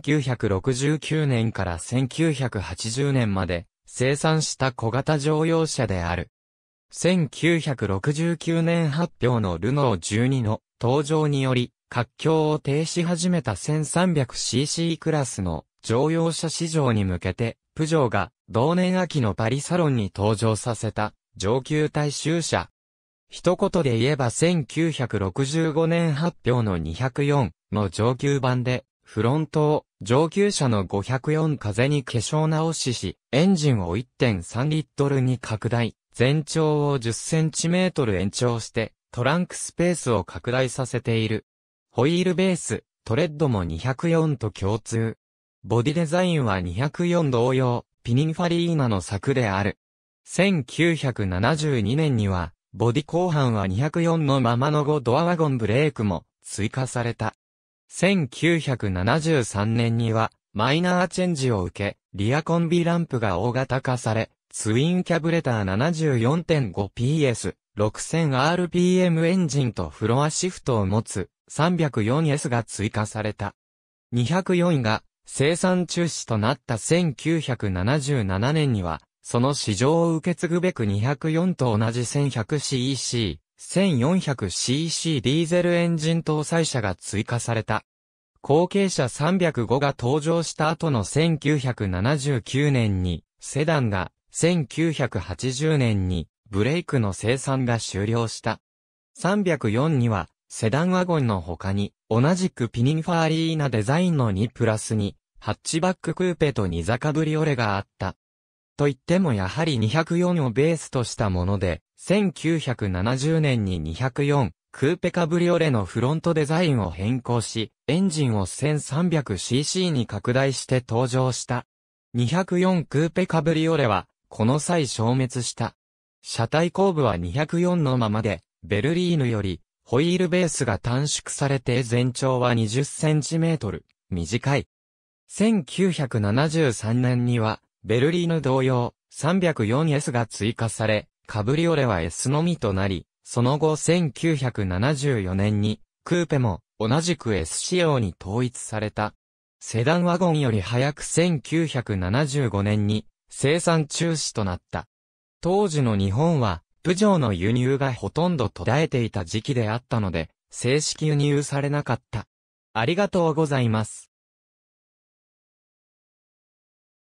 1969年から1980年まで生産した小型乗用車である。1969年発表のルノー12の登場により、活況を停止始めた 1300cc クラスの乗用車市場に向けて、プジョーが同年秋のパリサロンに登場させた上級大衆車。一言で言えば1965年発表の204の上級版でフロントを上級車の504風に化粧直しし、エンジンを1.3リットルに拡大、全長を10センチメートル延長して、トランクスペースを拡大させている。ホイールベース、トレッドも204と共通。ボディデザインは204同様、ピニンファリーナの作である。1972年には、ボディ後半は204のままの5ドアワゴンブレークも追加された。1973年には、マイナーチェンジを受け、リアコンビランプが大型化され、ツインキャブレター 74.5PS、6000rpm エンジンとフロアシフトを持つ 304S が追加された。204位が生産中止となった1977年には、その市場を受け継ぐべく204と同じ 1100cc、1400cc ディーゼルエンジン搭載車が追加された。後継車305が登場した後の1979年にセダンが、1980年にブレイクの生産が終了した。304にはセダンワゴンの他に同じくピニンファーリーなデザインの2プラスにハッチバッククーペと2坂ブリオレがあった。といってもやはり204をベースとしたもので、1970年に204、クーペカブリオレのフロントデザインを変更し、エンジンを 1300cc に拡大して登場した。204クーペカブリオレは、この際消滅した。車体後部は204のままで、ベルリーヌより、ホイールベースが短縮されて全長は 20cm、短い。1973年には、ベルリーヌ同様、304S が追加され、カブリオレは S のみとなり、その後1974年に、クーペも同じく S 仕様に統一された。セダンワゴンより早く1975年に生産中止となった。当時の日本は、プジョーの輸入がほとんど途絶えていた時期であったので、正式輸入されなかった。ありがとうございます。